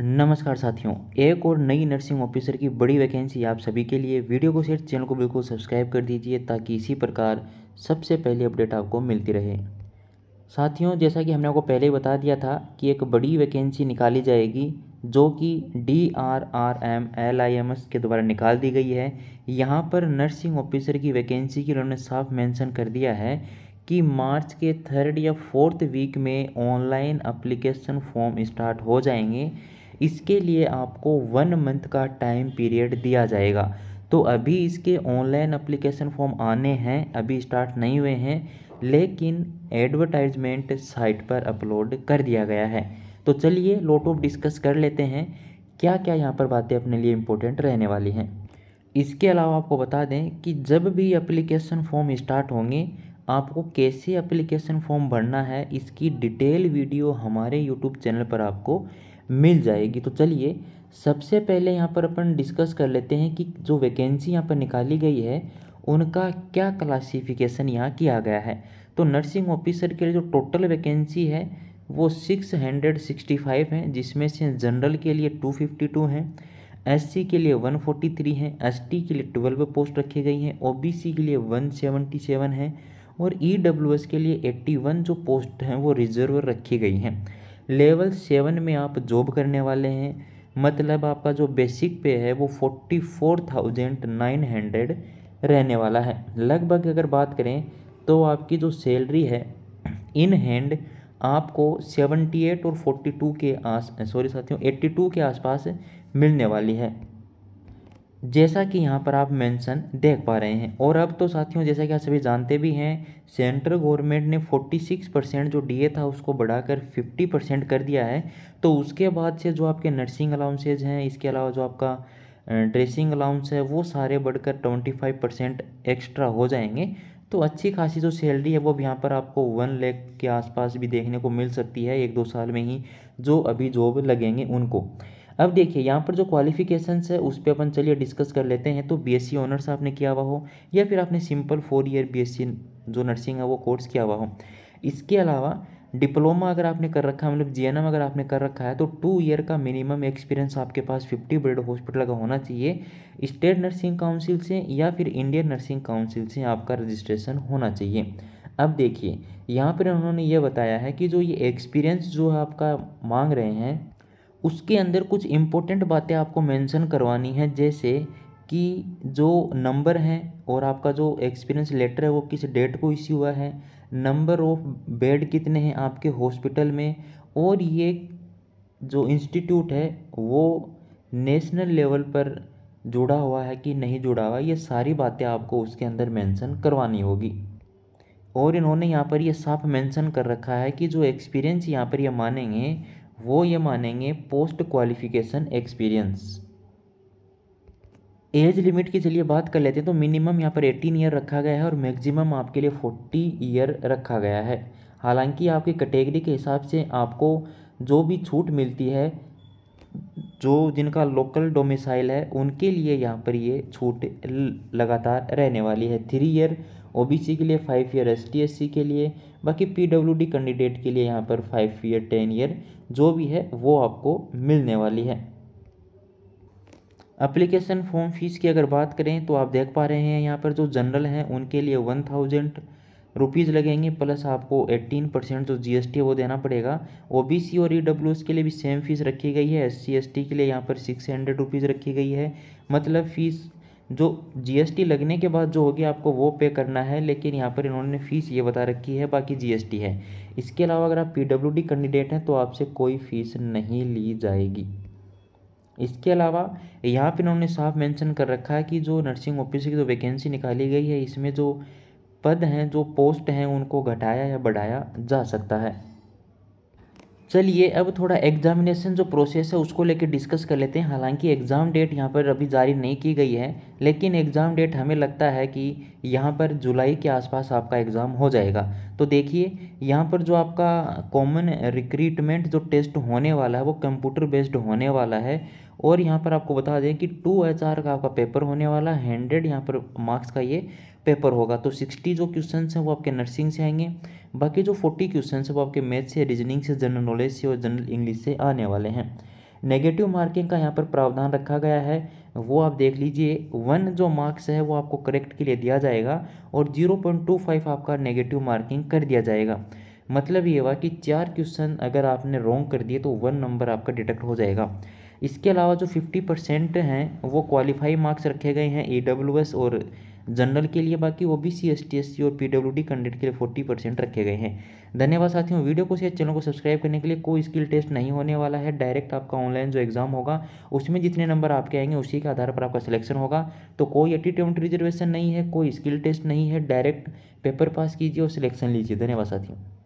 नमस्कार साथियों एक और नई नर्सिंग ऑफिसर की बड़ी वैकेंसी आप सभी के लिए वीडियो को शेयर चैनल को बिल्कुल सब्सक्राइब कर दीजिए ताकि इसी प्रकार सबसे पहले अपडेट आपको मिलती रहे साथियों जैसा कि हमने आपको पहले ही बता दिया था कि एक बड़ी वैकेंसी निकाली जाएगी जो कि D R R M L I M S के द्वारा निकाल दी गई है यहाँ पर नर्सिंग ऑफिसर की वैकेंसी की उन्होंने साफ मेंशन कर दिया है कि मार्च के थर्ड या फोर्थ वीक में ऑनलाइन अप्लीकेशन फॉर्म स्टार्ट हो जाएंगे इसके लिए आपको वन मंथ का टाइम पीरियड दिया जाएगा तो अभी इसके ऑनलाइन अप्लीकेशन फॉर्म आने हैं अभी स्टार्ट नहीं हुए हैं लेकिन एडवर्टाइजमेंट साइट पर अपलोड कर दिया गया है तो चलिए लोट ऑफ डिस्कस कर लेते हैं क्या क्या यहाँ पर बातें अपने लिए इम्पोर्टेंट रहने वाली हैं इसके अलावा आपको बता दें कि जब भी अप्लीकेशन फॉर्म स्टार्ट होंगे आपको कैसे अप्लीकेशन फॉर्म भरना है इसकी डिटेल वीडियो हमारे यूट्यूब चैनल पर आपको मिल जाएगी तो चलिए सबसे पहले यहाँ पर अपन डिस्कस कर लेते हैं कि जो वैकेंसी यहाँ पर निकाली गई है उनका क्या क्लासिफिकेशन यहाँ किया गया है तो नर्सिंग ऑफिसर के लिए जो टोटल वैकेंसी है वो सिक्स हंड्रेड सिक्सटी फाइव हैं जिसमें से जनरल के लिए टू फिफ्टी टू हैं एस के लिए वन फोर्टी थ्री हैं एस के लिए ट्वेल्व e पोस्ट रखी गई हैं ओ के लिए वन सेवेंटी सेवन हैं और ई के लिए एट्टी वन जो पोस्ट हैं वो रिजर्व रखी गई हैं लेवल सेवन में आप जॉब करने वाले हैं मतलब आपका जो बेसिक पे है वो forty four thousand nine hundred रहने वाला है लगभग अगर बात करें तो आपकी जो सैलरी है इन हैंड आपको सेवेंटी एट और फोर्टी टू के आस सॉरी साथियों एट्टी टू के आसपास मिलने वाली है जैसा कि यहाँ पर आप मेंशन देख पा रहे हैं और अब तो साथियों जैसा कि आप सभी जानते भी हैं सेंट्रल गवर्नमेंट ने 46 परसेंट जो डीए था उसको बढ़ाकर 50 परसेंट कर दिया है तो उसके बाद से जो आपके नर्सिंग अलाउंसेज हैं इसके अलावा जो आपका ड्रेसिंग अलाउंस है वो सारे बढ़कर 25 परसेंट एक्स्ट्रा हो जाएंगे तो अच्छी खासी जो सैलरी है वो भी यहाँ पर आपको वन लेख के आसपास भी देखने को मिल सकती है एक दो साल में ही जो अभी जॉब लगेंगे उनको अब देखिए यहाँ पर जो क्वालिफिकेशंस है उस पर अपन चलिए डिस्कस कर लेते हैं तो बीएससी ऑनर्स आपने किया हुआ हो या फिर आपने सिंपल फोर ईयर बीएससी जो नर्सिंग है वो कोर्स किया हुआ हो इसके अलावा डिप्लोमा अगर आपने कर रखा है मतलब जीएनएम अगर आपने कर रखा है तो टू ईयर का मिनिमम एक्सपीरियंस आपके पास फिफ्टी बेड हॉस्पिटल का होना चाहिए स्टेट नर्सिंग काउंसिल से या फिर इंडियन नर्सिंग काउंसिल से आपका रजिस्ट्रेशन होना चाहिए अब देखिए यहाँ पर उन्होंने ये बताया है कि जो ये एक्सपीरियंस जो आपका मांग रहे हैं उसके अंदर कुछ इम्पोर्टेंट बातें आपको मेंशन करवानी है जैसे कि जो नंबर है और आपका जो एक्सपीरियंस लेटर है वो किस डेट को इश्यू हुआ है नंबर ऑफ बेड कितने हैं आपके हॉस्पिटल में और ये जो इंस्टीट्यूट है वो नेशनल लेवल पर जुड़ा हुआ है कि नहीं जुड़ा हुआ ये सारी बातें आपको उसके अंदर मेंशन करवानी होगी और इन्होंने यहाँ पर ये साफ मेंशन कर रखा है कि जो एक्सपीरियंस यहाँ पर ये मानेंगे वो ये मानेंगे post qualification experience age limit की चलिए बात कर लेते हैं तो मिनिमम यहाँ पर 18 ईयर रखा गया है और मैक्सिमम आपके लिए 40 ईयर रखा गया है हालांकि आपकी कैटेगरी के हिसाब से आपको जो भी छूट मिलती है जो जिनका लोकल डोमिसाइल है उनके लिए यहाँ पर ये छूट लगातार रहने वाली है three year O B C के लिए five year S T S C के लिए बाकी पी डब्ल्यू डी कैंडिडेट के लिए यहाँ पर फाइव ईयर टेन ईयर जो भी है वो आपको मिलने वाली है अप्लीकेशन फॉर्म फीस की अगर बात करें तो आप देख पा रहे हैं यहाँ पर जो जनरल हैं उनके लिए वन थाउजेंड रुपीज़ लगेंगे प्लस आपको एट्टीन परसेंट जो जी एस टी वो देना पड़ेगा ओ बी सी और ई डब्ल्यू एस के लिए भी सेम फीस रखी गई है एस सी एस टी के लिए यहाँ पर सिक्स हंड्रेड रुपीज़ रखी गई है मतलब फ़ीस जो जीएसटी लगने के बाद जो होगी आपको वो पे करना है लेकिन यहाँ पर इन्होंने फ़ीस ये बता रखी है बाकी जीएसटी है इसके अलावा अगर आप डी कैंडिडेट हैं तो आपसे कोई फ़ीस नहीं ली जाएगी इसके अलावा यहाँ पर इन्होंने साफ मेंशन कर रखा है कि जो नर्सिंग ऑफिसर की जो वैकेंसी निकाली गई है इसमें जो पद हैं जो पोस्ट हैं उनको घटाया या बढ़ाया जा सकता है चलिए अब थोड़ा एग्जामिनेशन जो प्रोसेस है उसको लेके डिस्कस कर लेते हैं हालांकि एग्ज़ाम डेट यहाँ पर अभी जारी नहीं की गई है लेकिन एग्ज़ाम डेट हमें लगता है कि यहाँ पर जुलाई के आसपास आपका एग्ज़ाम हो जाएगा तो देखिए यहाँ पर जो आपका कॉमन रिक्रूटमेंट जो टेस्ट होने वाला है वो कंप्यूटर बेस्ड होने वाला है और यहाँ पर आपको बता दें कि टू एच आर का आपका पेपर होने वाला हंड्रेड यहाँ पर मार्क्स का ये पेपर होगा तो सिक्सटी जो क्वेश्चन हैं वो आपके नर्सिंग से आएंगे बाकी जो फोर्टी क्वेश्चन हैं वो आपके मैथ से रीजनिंग से जनरल नॉलेज से और जनरल इंग्लिश से आने वाले हैं नेगेटिव मार्किंग का यहाँ पर प्रावधान रखा गया है वो आप देख लीजिए वन जो मार्क्स है वो आपको करेक्ट के लिए दिया जाएगा और जीरो पॉइंट टू फाइव आपका नेगेटिव मार्किंग कर दिया जाएगा मतलब ये हुआ कि चार क्वेश्चन अगर आपने रॉन्ग कर दिए तो वन नंबर आपका डिटेक्ट हो जाएगा इसके अलावा जो फिफ्टी परसेंट हैं वो क्वालिफाई मार्क्स रखे गए हैं ए डब्ल्यू एस और जनरल के लिए बाकी O B C S T S C और पी डब्ल्यू डी कैंडिडेट के लिए फोर्टी परसेंट रखे गए हैं धन्यवाद साथियों वीडियो को शेयर चैनल को सब्सक्राइब करने के लिए कोई स्किल टेस्ट नहीं होने वाला है डायरेक्ट आपका ऑनलाइन जो एग्जाम होगा उसमें जितने नंबर आपके आएंगे उसी के आधार पर आपका सिलेक्शन होगा तो कोई एटी रिजर्वेशन नहीं है कोई स्किल टेस्ट नहीं है डायरेक्ट पेपर पास कीजिए और सिलेक्शन लीजिए धन्यवाद साथियों